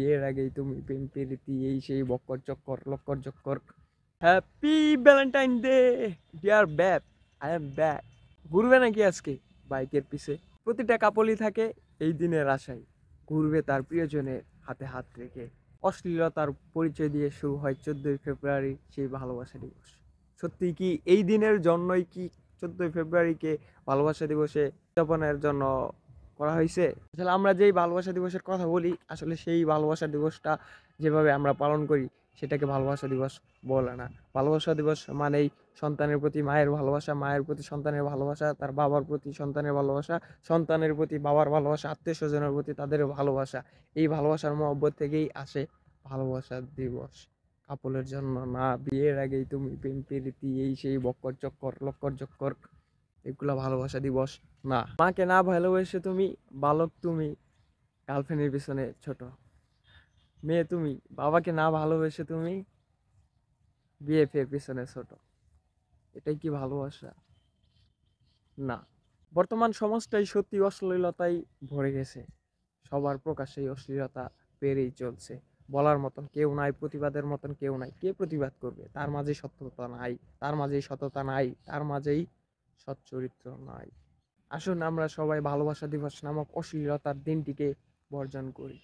বিয়ের আগেই তুমি প্রেম এই সেই বক্কর চক্কর লক্কর চক্কর হ্যাপি ভ্যালেন্টাইন ডে ডিয়ার ব্যাপ আই এম ব্যাক ঘুরবে নাকি আজকে বাইকের পিছে প্রতিটা কাপলই থাকে এই দিনের আশায় ঘুরবে তার প্রিয়জনের হাতে হাত রেখে অশ্লীলতার পরিচয় দিয়ে শুরু হয় চোদ্দোই ফেব্রুয়ারি সেই ভালোবাসা দিবস সত্যি কি এই দিনের জন্যই কি চোদ্দোই ফেব্রুয়ারিকে ভালোবাসা দিবসে উদযাপনের জন্য করা হয়েছে আসলে আমরা যেই ভালোবাসা দিবসের কথা বলি আসলে সেই ভালোবাসা দিবসটা যেভাবে আমরা পালন করি সেটাকে ভালোবাসা দিবস বলে না ভালোবাসা দিবস মানেই সন্তানের প্রতি মায়ের ভালোবাসা মায়ের প্রতি সন্তানের ভালোবাসা তার বাবার প্রতি সন্তানের ভালোবাসা সন্তানের প্রতি বাবার ভালোবাসা আত্মীয় স্বজনের প্রতি তাদের ভালোবাসা এই ভালোবাসার মহব্বত থেকেই আসে ভালোবাসা দিবস কাপলের জন্য না বিয়ের আগেই তুমি প্রেম প্রীতি এই সেই বক্কর চক্কর লক্কর চক্কর এগুলো ভালোবাসা দিবস না মাকে না ভালোবেসে তুমি বালক তুমি গার্লফ্রেন্ডের পিছনে ছোট মেয়ে তুমি বাবাকে না ভালোবেসে তুমি বিয়ে ফের পিছনে ছোট এটাই কি ভালোবাসা না বর্তমান সমাজটাই সত্যি অশ্লীলতাই ভরে গেছে সবার প্রকাশে অশ্লীলতা পেরেই চলছে বলার মতন কেউ নাই প্রতিবাদের মতন কেউ নাই কে প্রতিবাদ করবে তার মাঝেই সত্যতা নাই তার মাঝেই সততা নাই তার মাঝেই সচ্চরিত্র নয় আসুন আমরা সবাই ভালোবাসা দিবস নামক অশ্লীলতার দিনটিকে বর্জন করি